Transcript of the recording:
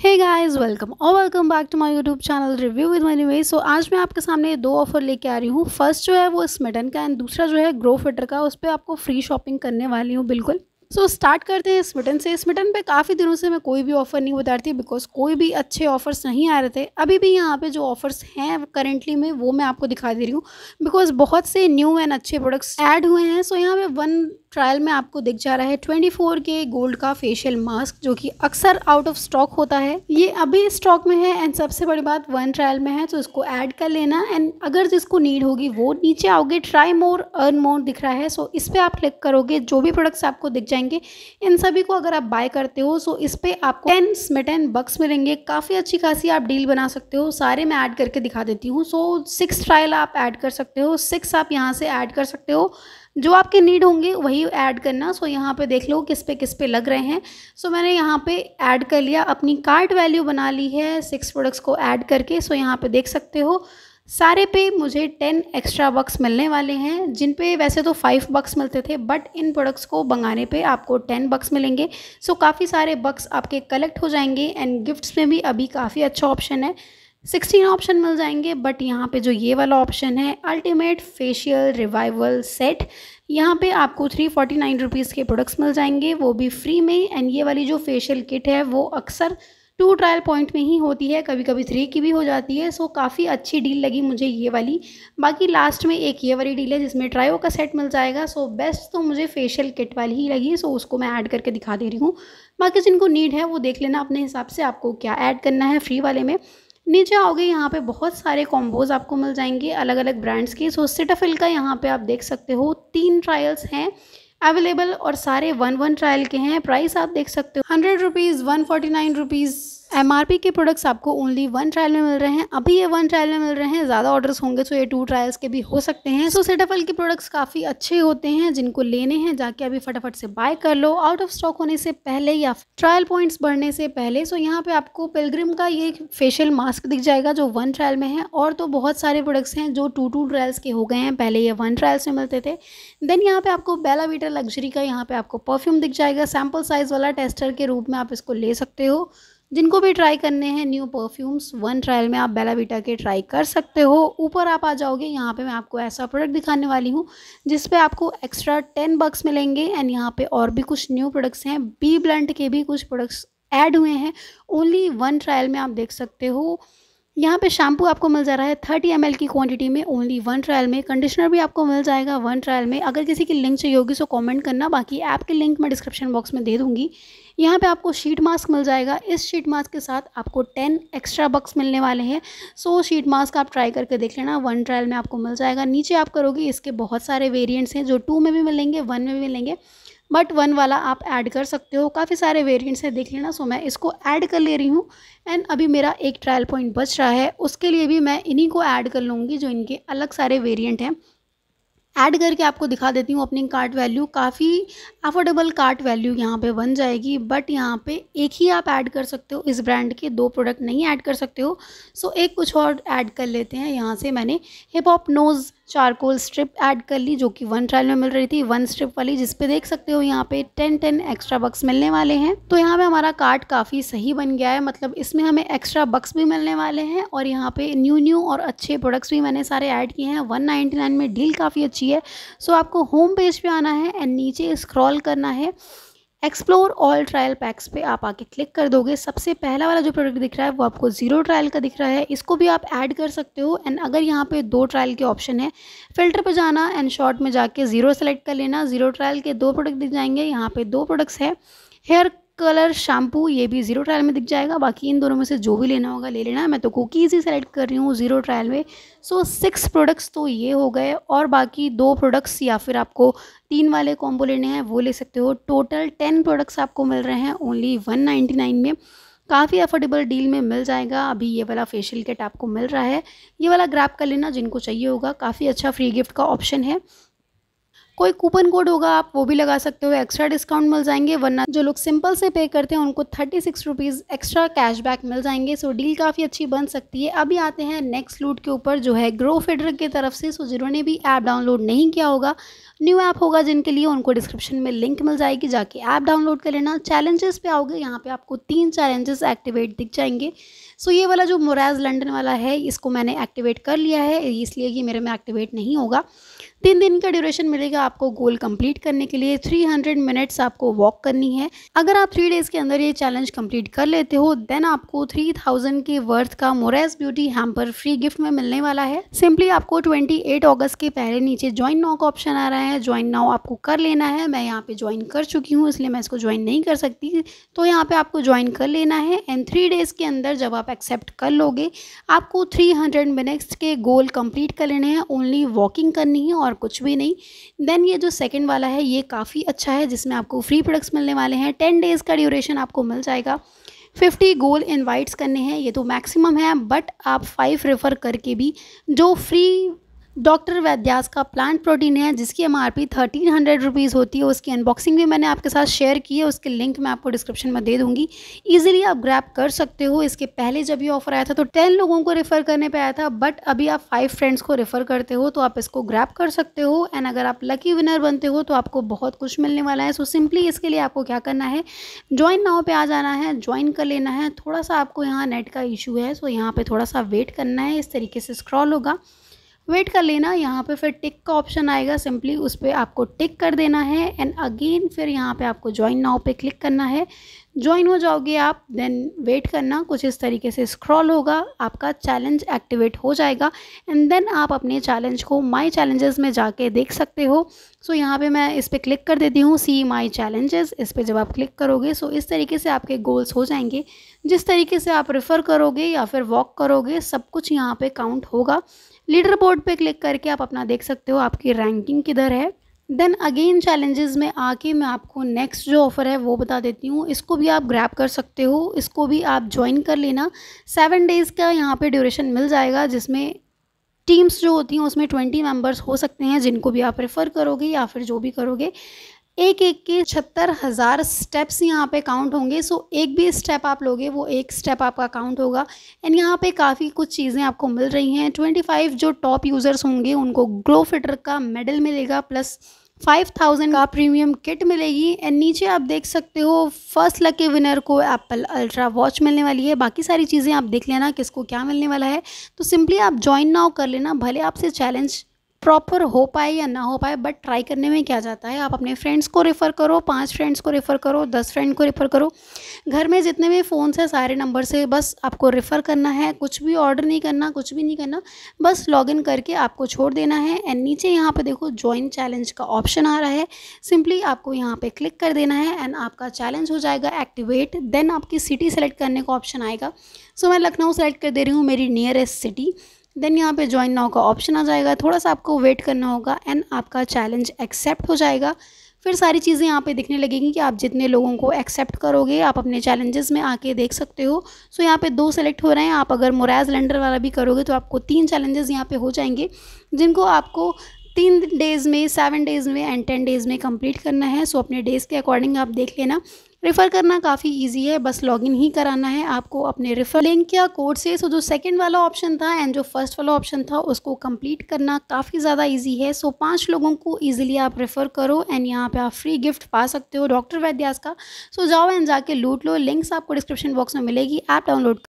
हे guys welcome और welcome back to my YouTube channel review with money way so आज मैं आपके सामने दो ऑफर लेके आ रही हूँ फर्स्ट जो है वो स्मिटन का एंड दूसरा जो है ग्रो फिटर का उस पर आपको फ्री शॉपिंग करने वाली हूँ बिल्कुल सो so, स्टार्ट करते हैं स्मिटन से स्मिटन पे काफ़ी दिनों से मैं कोई भी ऑफ़र नहीं रही बिकॉज कोई भी अच्छे ऑफ़र्स नहीं आ रहे थे अभी भी यहाँ पे जो ऑफ़र्स हैं करेंटली में वो मैं आपको दिखा दे रही हूँ बिकॉज बहुत से न्यू एंड अच्छे प्रोडक्ट्स ऐड हुए हैं सो so, यहाँ पे वन ट्रायल में आपको दिख जा रहा है 24 के गोल्ड का फेशियल मास्क जो कि अक्सर आउट ऑफ स्टॉक होता है ये अभी स्टॉक में है एंड सबसे बड़ी बात वन ट्रायल में है तो इसको ऐड कर लेना एंड अगर जिसको नीड होगी वो नीचे आओगे ट्राई मोर अर्न मोर दिख रहा है सो इस पर आप क्लिक करोगे जो भी प्रोडक्ट्स आपको दिख जाएंगे इन सभी को अगर आप बाय करते हो सो इस पर आपको टेन में टेन बक्स मिलेंगे काफ़ी अच्छी खासी आप डील बना सकते हो सारे मैं ऐड करके दिखा देती हूँ सो सिक्स ट्रायल आप ऐड कर सकते हो सिक्स आप यहाँ से ऐड कर सकते हो जो आपके नीड होंगे वही ऐड करना सो यहाँ पे देख लो किस पे किस पे लग रहे हैं सो मैंने यहाँ पे ऐड कर लिया अपनी कार्ट वैल्यू बना ली है सिक्स प्रोडक्ट्स को ऐड करके सो यहाँ पे देख सकते हो सारे पे मुझे टेन एक्स्ट्रा बक्स मिलने वाले हैं जिन पे वैसे तो फाइव बक्स मिलते थे बट इन प्रोडक्ट्स को मंगाने पे आपको टेन बक्स मिलेंगे सो काफ़ी सारे बक्स आपके कलेक्ट हो जाएंगे एंड गिफ्ट्स में भी अभी काफ़ी अच्छा ऑप्शन है सिक्सटीन ऑप्शन मिल जाएंगे बट यहाँ पे जो ये वाला ऑप्शन है अल्टीमेट फेशियल रिवाइवल सेट यहाँ पे आपको थ्री फोर्टी नाइन रुपीज़ के प्रोडक्ट्स मिल जाएंगे वो भी फ्री में एंड ये वाली जो फेशियल किट है वो अक्सर टू ट्रायल पॉइंट में ही होती है कभी कभी थ्री की भी हो जाती है सो काफ़ी अच्छी डील लगी मुझे ये वाली बाकी लास्ट में एक ये वाली डील है जिसमें ट्रायो का सेट मिल जाएगा सो बेस्ट तो मुझे फेशियल किट वाली ही लगी सो उसको मैं ऐड करके दिखा दे रही हूँ बाकी जिनको नीड है वो देख लेना अपने हिसाब से आपको क्या ऐड करना है फ्री वाले में नीचे आओगे यहाँ पे बहुत सारे कॉम्बोज आपको मिल जाएंगे अलग अलग ब्रांड्स के सो सिटाफिल का यहाँ पे आप देख सकते हो तीन ट्रायल्स हैं अवेलेबल और सारे वन वन ट्रायल के हैं प्राइस आप देख सकते हो hundred rupees one forty nine rupees पी के प्रोडक्ट्स आपको ओनली वन ट्रायल में मिल रहे हैं अभी ये वन ट्रायल में मिल रहे हैं ज़्यादा ऑर्डर्स होंगे तो ये टू ट्रायल्स के भी हो सकते हैं सो सेटाफल के प्रोडक्ट्स काफ़ी अच्छे होते हैं जिनको लेने हैं जाके अभी फटाफट से बाय कर लो आउट ऑफ स्टॉक होने से पहले या ट्रायल पॉइंट्स बढ़ने से पहले सो यहाँ पर आपको पिलग्रिम का ये फेशियल मास्क दिख जाएगा जो वन ट्रायल में है और तो बहुत सारे प्रोडक्ट्स हैं जो टू टू ट्रायल्स के हो गए हैं पहले ये वन ट्रायल्स में मिलते थे देन यहाँ पे आपको बेला वीटा लग्जरी का यहाँ पर आपको परफ्यूम दिख जाएगा सैम्पल साइज़ वाला टेस्टर के रूप में आप इसको ले सकते हो जिनको भी ट्राई करने हैं न्यू परफ्यूम्स वन ट्रायल में आप बेला बीटा के ट्राई कर सकते हो ऊपर आप आ जाओगे यहाँ पे मैं आपको ऐसा प्रोडक्ट दिखाने वाली हूँ जिस पे आपको एक्स्ट्रा टेन बक्स मिलेंगे एंड यहाँ पे और भी कुछ न्यू प्रोडक्ट्स हैं बी ब्लंट के भी कुछ प्रोडक्ट्स ऐड हुए हैं ओनली वन ट्रायल में आप देख सकते हो यहाँ पे शैम्पू आपको मिल जा रहा है थर्टी एम की क्वांटिटी में ओनली वन ट्रायल में कंडीशनर भी आपको मिल जाएगा वन ट्रायल में अगर किसी की लिंक चाहिए होगी सो कमेंट करना बाकी ऐप के लिंक मैं डिस्क्रिप्शन बॉक्स में दे दूँगी यहाँ पे आपको शीट मास्क मिल जाएगा इस शीट मास्क के साथ आपको टेन एक्स्ट्रा बक्स मिलने वाले हैं सो शीट मास्क आप ट्राई करके देख लेना वन ट्रायल में आपको मिल जाएगा नीचे आप करोगे इसके बहुत सारे वेरियंट्स हैं जो टू में भी मिलेंगे वन में भी मिलेंगे बट वन वाला आप ऐड कर सकते हो काफ़ी सारे वेरिएंट्स हैं देख लेना सो मैं इसको ऐड कर ले रही हूँ एंड अभी मेरा एक ट्रायल पॉइंट बच रहा है उसके लिए भी मैं इन्हीं को ऐड कर लूँगी जो इनके अलग सारे वेरिएंट हैं ऐड करके आपको दिखा देती हूँ अपनी कार्ट वैल्यू काफ़ी अफोर्डेबल कार्ट वैल्यू यहाँ पे बन जाएगी बट यहाँ पे एक ही आप ऐड कर सकते हो इस ब्रांड के दो प्रोडक्ट नहीं ऐड कर सकते हो सो एक कुछ और ऐड कर लेते हैं यहाँ से मैंने hip hop nose charcoal strip add कर ली जो कि वन ट्रायल में मिल रही थी वन स्ट्रिप वाली जिसपे देख सकते हो यहाँ पे टेन टेन एक्स्ट्रा बक्स मिलने वाले हैं तो यहाँ पे हमारा कार्ड काफ़ी सही बन गया है मतलब इसमें हमें एक्स्ट्रा बक्स भी मिलने वाले हैं और यहाँ पे न्यू न्यू और अच्छे प्रोडक्ट्स भी मैंने सारे ऐड किए हैं वन में डील काफ़ी अच्छी है सो आपको होम पेज पर आना है एंड नीचे स्क्रॉल करना है एक्सप्लोर ऑल ट्रायल पैक्स पे आप आके क्लिक कर दोगे सबसे पहला वाला जो प्रोडक्ट दिख रहा है वो आपको ज़ीरो ट्रायल का दिख रहा है इसको भी आप ऐड कर सकते हो एंड अगर यहाँ पे दो ट्रायल के ऑप्शन है फिल्टर पे जाना एंड शॉर्ट में जाके ज़ीरो सेलेक्ट कर लेना ज़ीरो ट्रायल के दो प्रोडक्ट दिख जाएंगे यहाँ पे दो प्रोडक्ट्स है हेयर कलर शैम्पू ये भी ज़ीरो ट्रायल में दिख जाएगा बाकी इन दोनों में से जो भी लेना होगा ले लेना मैं तो कुकीज़ ही सेलेक्ट कर रही हूँ ज़ीरो ट्रायल में सो सिक्स प्रोडक्ट्स तो ये हो गए और बाकी दो प्रोडक्ट्स या फिर आपको तीन वाले कॉम्बो लेने हैं वो ले सकते हो टोटल टेन प्रोडक्ट्स आपको मिल रहे हैं ओनली वन नाइन में काफ़ी अफोर्डेबल डील में मिल जाएगा अभी ये वाला फेशियल किट आपको मिल रहा है ये वाला ग्रैप कर लेना जिनको चाहिए होगा काफ़ी अच्छा फ्री गिफ्ट का ऑप्शन है कोई कूपन कोड होगा आप वो भी लगा सकते हो एक्स्ट्रा डिस्काउंट मिल जाएंगे वरना जो लोग सिंपल से पे करते हैं उनको thirty six rupees extra cashback मिल जाएंगे सो डील काफ़ी अच्छी बन सकती है अभी आते हैं नेक्स्ट लूट के ऊपर जो है ग्रो फेडर की तरफ से सो जिन्होंने भी ऐप डाउनलोड नहीं किया होगा न्यू ऐप होगा जिनके लिए उनको डिस्क्रिप्शन में लिंक मिल जाएगी जाके ऐप डाउनलोड कर लेना चैलेंजेस पे आओगे यहाँ पे आपको तीन चैलेंजेस एक्टिवेट दिख जाएंगे सो ये वाला जो मोराज लंडन वाला है इसको मैंने एक्टिवेट कर लिया है इसलिए ये मेरे में एक्टिवेट नहीं होगा तीन दिन का ड्यूरेशन मिलेगा आपको गोल कम्प्लीट करने के लिए थ्री मिनट्स आपको वॉक करनी है अगर आप थ्री डेज़ के अंदर ये चैलेंज कम्प्लीट कर लेते हो देन आपको थ्री के वर्थ का मोरेज ब्यूटी हैम्पर फ्री गिफ्ट में मिलने वाला है सिंपली आपको ट्वेंटी अगस्त के पहले नीचे ज्वाइन नॉक ऑप्शन आ रहा है है ज्वाइन नाउ आपको कर लेना है मैं यहाँ पे ज्वाइन कर चुकी हूँ इसलिए मैं इसको ज्वाइन नहीं कर सकती तो यहाँ पे आपको ज्वाइन कर लेना है एंड थ्री डेज़ के अंदर जब आप एक्सेप्ट कर लोगे आपको थ्री हंड्रेड मिनट्स के गोल कंप्लीट कर लेने हैं ओनली वॉकिंग करनी है और कुछ भी नहीं देन ये जो सेकेंड वाला है ये काफ़ी अच्छा है जिसमें आपको फ्री प्रोडक्ट्स मिलने वाले हैं टेन डेज़ का ड्यूरेशन आपको मिल जाएगा फिफ्टी गोल इनवाइट्स करने हैं ये तो मैक्सिमम है बट आप फाइव रेफ़र करके भी जो फ्री डॉक्टर वैद्यास का प्लांट प्रोटीन है जिसकी M R P thirteen hundred rupees होती है उसकी अनबॉक्सिंग भी मैंने आपके साथ शेयर की है उसकी लिंक मैं आपको डिस्क्रिप्शन में दे दूंगी ईजिली आप ग्रैप कर सकते हो इसके पहले जब ये ऑफर आया था तो टेन लोगों को रेफ़र करने पर आया था बट अभी आप फाइव फ्रेंड्स को रेफ़र करते हो तो आप इसको ग्रैप कर सकते हो एंड अगर आप लकी विनर बनते हो तो आपको बहुत कुछ मिलने वाला है सो सिंपली इसके लिए आपको क्या करना है ज्वाइन नाव पर आ जाना है ज्वाइन कर लेना है थोड़ा सा आपको यहाँ नेट का इशू है सो यहाँ पर थोड़ा सा वेट करना है इस तरीके से स्क्रॉल होगा वेट कर लेना यहाँ पे फिर टिक का ऑप्शन आएगा सिंपली उस पर आपको टिक कर देना है एंड अगेन फिर यहाँ पे आपको ज्वाइन नाव पे क्लिक करना है ज्वाइन हो जाओगे आप देन वेट करना कुछ इस तरीके से स्क्रॉल होगा आपका चैलेंज एक्टिवेट हो जाएगा एंड देन आप अपने चैलेंज को माई चैलेंजेस में जाके देख सकते हो सो so, यहाँ पे मैं इस पर क्लिक कर देती हूँ सी माई चैलेंजेस इस पर जब आप क्लिक करोगे सो so इस तरीके से आपके गोल्स हो जाएंगे जिस तरीके से आप रेफ़र करोगे या फिर वॉक करोगे सब कुछ यहाँ पे काउंट होगा लीडर बोर्ड पर क्लिक करके आप अपना देख सकते हो आपकी रैंकिंग किधर है देन अगेन चैलेंजेस में आके मैं आपको नेक्स्ट जो ऑफ़र है वो बता देती हूँ इसको भी आप ग्रैप कर सकते हो इसको भी आप ज्वाइन कर लेना सेवन डेज़ का यहाँ पे ड्यूरेशन मिल जाएगा जिसमें टीम्स जो होती हैं उसमें ट्वेंटी मेंबर्स हो सकते हैं जिनको भी आप रेफ़र करोगे या फिर जो भी करोगे एक एक के छत्तर हज़ार स्टेप्स यहाँ पे काउंट होंगे सो एक भी स्टेप आप लोगे वो एक स्टेप आपका काउंट होगा एंड यहाँ पे काफ़ी कुछ चीज़ें आपको मिल रही हैं 25 जो टॉप यूज़र्स होंगे उनको ग्लो फिटर का मेडल मिलेगा प्लस फाइव थाउजेंड का प्रीमियम किट मिलेगी एंड नीचे आप देख सकते हो फर्स्ट लकी विनर को एप्पल अल्ट्रा वॉच मिलने वाली है बाकी सारी चीज़ें आप देख लेना किसको क्या मिलने वाला है तो सिंपली आप ज्वाइन नाउ कर लेना भले आपसे चैलेंज प्रॉपर हो पाए या ना हो पाए बट ट्राई करने में क्या जाता है आप अपने फ्रेंड्स को रेफ़र करो पांच फ्रेंड्स को रेफ़र करो दस फ्रेंड को रेफ़र करो घर में जितने भी फ़ोन हैं सारे नंबर से बस आपको रेफ़र करना है कुछ भी ऑर्डर नहीं करना कुछ भी नहीं करना बस लॉगिन करके आपको छोड़ देना है एंड नीचे यहाँ पर देखो ज्वाइन चैलेंज का ऑप्शन आ रहा है सिंपली आपको यहाँ पर क्लिक कर देना है एंड आपका चैलेंज हो जाएगा एक्टिवेट देन आपकी सिटी सेलेक्ट करने का ऑप्शन आएगा सो so, मैं लखनऊ सेलेक्ट कर दे रही हूँ मेरी नियरेस्ट सिटी देन यहाँ पे ज्वाइन नाउ का ऑप्शन आ जाएगा थोड़ा सा आपको वेट करना होगा एंड आपका चैलेंज एक्सेप्ट हो जाएगा फिर सारी चीज़ें यहाँ पे दिखने लगेंगी कि आप जितने लोगों को एक्सेप्ट करोगे आप अपने चैलेंजेस में आके देख सकते हो सो यहाँ पे दो सेलेक्ट हो रहे हैं आप अगर मोराज लेंडर वाला भी करोगे तो आपको तीन चैलेंजेस यहाँ पे हो जाएंगे जिनको आपको तीन डेज़ में सेवन डेज़ में एंड टेन डेज़ में कंप्लीट करना है सो अपने डेज़ के अकॉर्डिंग आप देख लेना रेफ़र करना काफ़ी ईजी है बस लॉगिन ही कराना है आपको अपने रेफ़र लिंक या कोड से सो जो सेकंड वाला ऑप्शन था एंड जो फर्स्ट वाला ऑप्शन था उसको कंप्लीट करना काफ़ी ज़्यादा इजी है सो पांच लोगों को इजीली आप रेफ़र करो एंड यहाँ पे आप फ्री गिफ्ट पा सकते हो डॉक्टर वैद्यास का सो जाओ एंड जाके लूट लो लिंक्स आपको डिस्क्रिप्शन बॉक्स में मिलेगी ऐप डाउनलोड